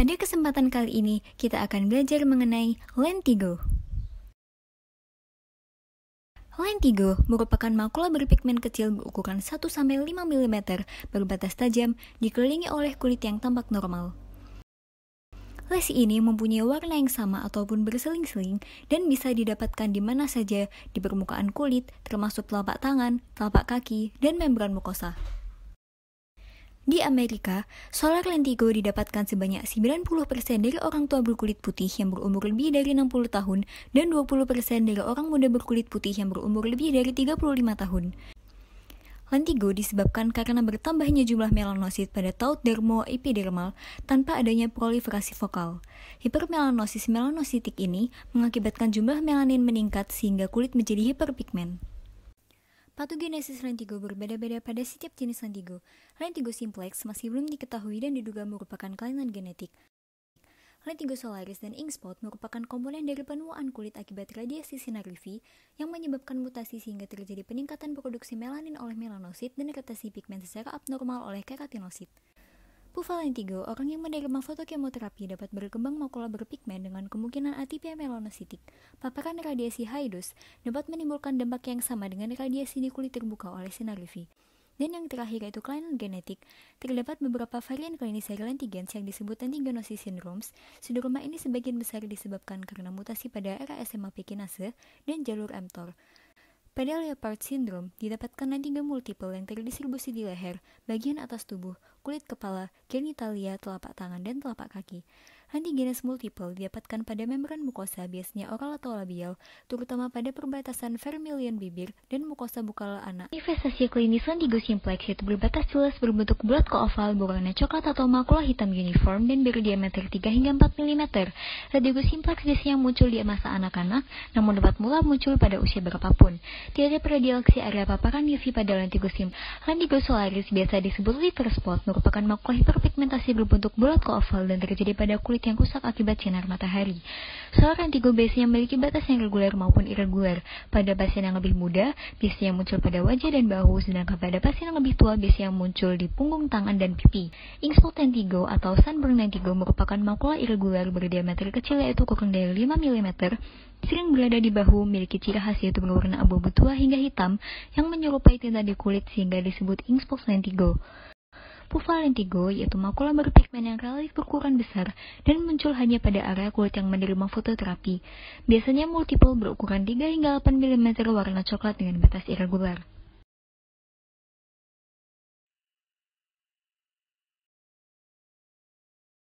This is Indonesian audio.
Pada kesempatan kali ini, kita akan belajar mengenai lentigo. Lentigo merupakan makula berpigmen kecil berukuran 1-5 mm berbatas tajam dikelilingi oleh kulit yang tampak normal. Lesi ini mempunyai warna yang sama ataupun berseling-seling dan bisa didapatkan di mana saja di permukaan kulit termasuk telapak tangan, telapak kaki, dan membran mukosa. Di Amerika, solar lentigo didapatkan sebanyak 90% dari orang tua berkulit putih yang berumur lebih dari 60 tahun dan 20% dari orang muda berkulit putih yang berumur lebih dari 35 tahun. Lentigo disebabkan karena bertambahnya jumlah melanosit pada taut dermoepidermal tanpa adanya proliferasi vokal. Hipermelanosis melanositik ini mengakibatkan jumlah melanin meningkat sehingga kulit menjadi hiperpigmen. Patogenesis lentigo berbeda-beda pada setiap jenis lentigo. Lentigo simplex masih belum diketahui dan diduga merupakan kelainan genetik. Lentigo solaris dan ink spot merupakan komponen dari penuaan kulit akibat radiasi sinar UV yang menyebabkan mutasi sehingga terjadi peningkatan produksi melanin oleh melanosit dan retasi pigmen secara abnormal oleh keratinosit. Puvalentigo, orang yang menerima fotokemoterapi dapat berkembang makula berpigmen dengan kemungkinan atipia melanositik. Paparan radiasi hidus dapat menimbulkan dampak yang sama dengan radiasi di kulit terbuka oleh sinar UV. Dan yang terakhir yaitu kelainan genetik, terdapat beberapa varian klinis dari yang disebut antigenosis syndromes. Sindroma ini sebagian besar disebabkan karena mutasi pada RSMAP MAP kinase dan jalur mTOR. Pada Leopard syndrome, didapatkan nadiga multiple yang terdistribusi di leher, bagian atas tubuh, kulit kepala, genitalia, telapak tangan, dan telapak kaki. Antigenes multiple didapatkan pada membran mukosa biasanya oral atau labial, terutama pada perbatasan vermilion bibir dan mukosa bukal anak. Manifestasi klinis Sandigo simplex yaitu berbatas jelas berbentuk bulat ke oval berwarna coklat atau makula hitam uniform dan berdiameter 3 hingga 4 mm. Sandigo simplex biasanya muncul di masa anak-anak, namun dapat mula muncul pada usia berapapun. Tidak ada predileksi area paparan UV pada lentigo simplex. Lentigo solaris biasa disebut liver spot merupakan makula hiperpigmentasi berbentuk bulat ke oval dan terjadi pada kulit kulit yang rusak akibat sinar matahari. Seorang tigo biasanya memiliki batas yang reguler maupun irregular. Pada pasien yang lebih muda, biasanya muncul pada wajah dan bahu, sedangkan pada pasien yang lebih tua biasanya muncul di punggung tangan dan pipi. Insult nantigo atau sunburn nantigo merupakan makula irregular berdiameter kecil yaitu kurang dari 5 mm, sering berada di bahu, memiliki ciri khas yaitu berwarna abu-abu tua hingga hitam yang menyerupai tinta di kulit sehingga disebut insult nantigo. Pufalentigo yaitu makula berpigmen yang relatif berukuran besar dan muncul hanya pada area kulit yang menerima fototerapi. Biasanya multiple berukuran 3 hingga 8 mm warna coklat dengan batas irregular.